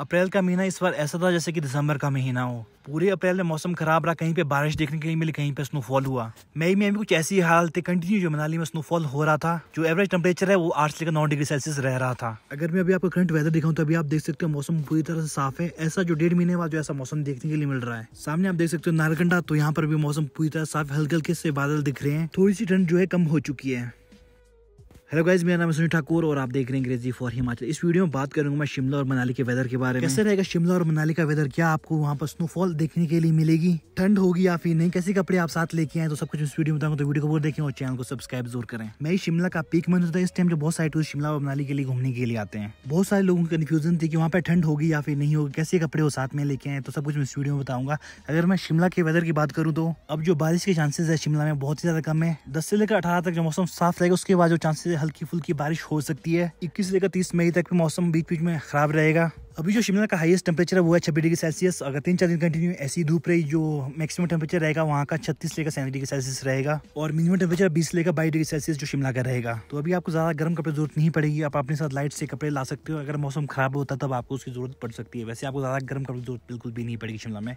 अप्रैल का महीना इस बार ऐसा था जैसे कि दिसंबर का महीना हो पूरे अप्रैल में मौसम खराब रहा कहीं पे बारिश देखने के लिए मिली कहीं पे स्नोफॉल हुआ मई में भी कुछ ऐसी हालत कंटिन्यू जो मनाली में स्नोफॉल हो रहा था जो एवरेज टेम्परेचर है वो आठ से लेकर नौ डिग्री सेल्सियस रह रहा था अगर मैं अभी आपको करंट वेदर दिखाऊँ तो अभी आप देख सकते हो मौसम पूरी तरह से साफ है ऐसा जो डेढ़ महीने बाद जो ऐसा मौसम देखने के लिए मिल रहा है सामने आप देख सकते हो नारकंडा तो यहाँ पर भी मौसम पूरी तरह साफ हल्के हल्के से बादल दिख रहे हैं थोड़ी सी ठंड जो है कम हो चुकी है हेलो गाइज मेरा नाम सुनील ठाकुर और आप देख रहे हैं अंग्रेजी फॉर हिमाचल इस वीडियो में बात करूंगा मैं शिमला और मनाली के वेदर के बारे में कैसे रहेगा शिमला और मनाली का वेदर क्या आपको वहाँ पर स्नोफॉल देखने के लिए मिलेगी ठंड होगी या फिर नहीं कैसे कपड़े आप साथ लेके आए तो सब कुछ इस वीडियो में बताऊंगा तो वीडियो को देखें और चैनल को सब्सक्राइब जरूर करें मैं शिमला का पीक मन होता है इस टाइम जो बहुत सारे टूर शिमला और मनाली के लिए घूमने के लिए आते हैं बहुत सारे लोगों की कन्फ्यूजन थी कि वहाँ पर ठंड होगी या फिर नहीं होगी कैसे कपड़े वो साथ में लेके आए तो सब कुछ मैं इस वीडियो में बताऊंगा अगर मैं शिमला के वेदर की बात करूँ तो अब जो बारिश के चांसेस है शिमला में बहुत ही ज्यादा कम है दस से लेकर अठारह तक जो मौसम साफ रहेगा उसके बाद जो चांसेस हल्की फुल्की बारिश हो सकती है इक्कीस से लेकर तीस मई तक मौसम बीच बीच में खराब रहेगा अभी जो शिमला का हाईएस्ट टेम्परेचर है वो है छब्बीस डिग्री सेल्सियस अगर तीन चार दिन कंटिन्यू ऐसी धूप रही जो मैक्सिमम टेम्परेचर रहेगा वहाँ का छत्तीस लेकर सैंतीस डिग्री सेल्सियस रहेगा और मिनिमम टेम्परेचर बीस लेकर बाईस डिग्री सेल्सियस जो शिमला का रहेगा तो अभी आपको ज़्यादा गर्म कपड़े जरूरत नहीं पड़ेगी आप अपने साथ लाइट से कपड़े ला सकते हो अगर मौसम खराब होता तब आपको उसकी ज़रूरत पड़ सकती है वैसे आपको ज़्यादा गर्म कपड़े जरूरत बिल्कुल भी नहीं पड़ेगी शिमला में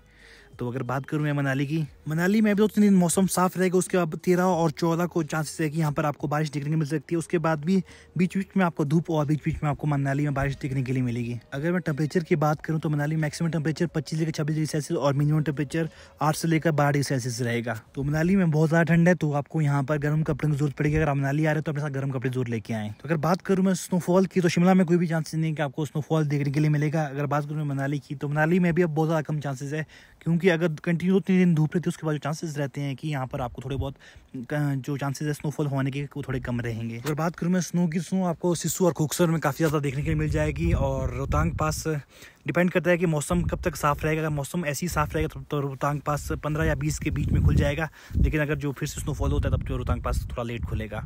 तो अगर बात करूँ मैं मनाली की मनाली में अभी दो तीन दिन मौसम साफ रहेगा उसके बाद तेरह और चौदह को चांसेस है कि यहाँ पर आपको बारिश देखने को मिल सकती है उसके बाद भी बीच बीच में आपको धूप और बीच बीच में आपको मनाली में बारिश देखने के लिए मिलेगी अगर मैं टेम्परेचर की बात करूँ तो मनाली मैक्सिमम टेम्परेचर 25 लेकर 26 डिग्री सेल्सियस और मिनिमम टेम्परेचर 8 से लेकर बारह डिग्री सेल्सियस रहेगा तो मनाली में बहुत ज़्यादा ठंड है तो आपको यहाँ पर गर्म कपड़े की जरूरत पड़ेगी अगर आप मनाली आ रहे हैं तो अपने साथ गर्म कपड़े जरूर लेके आएँ तो अगर बात करूँ मैं स्नोफॉल की तो शिमला में कोई भी चांसेस नहीं कि आपको स्नोफॉल देखने के लिए मिलेगा अगर बात करूँ मनाली की तो मनाली में भी अब बहुत ज़्यादा कम चांसेस है क्योंकि अगर कंटिन्यू तीन दिन धूप रहती है उसके बाद जो चांसेस रहते हैं कि यहाँ पर आपको थोड़े बहुत जो चांसेस है स्नोफॉल होने के वो थोड़े कम रहेंगे अगर बात करूँ मैं स्नो की स्नो आपको सिसु और खोखसर में काफ़ी ज़्यादा देखने के लिए मिल जाएगी और रोहतांग पास डिपेंड करता है कि मौसम कब तक साफ़ रहेगा अगर मौसम ऐसे ही साफ़ रहेगा तब तो रोहतांग पास पंद्रह या बीस के बीच में खुल जाएगा लेकिन अगर जो फिर से स्नोफॉल होता है तब तो रोहतांग पास थोड़ा लेट खुलेगा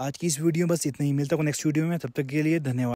आज की इस वीडियो में बस इतना ही मिलता है नेक्स्ट वीडियो में तब तक के लिए धन्यवाद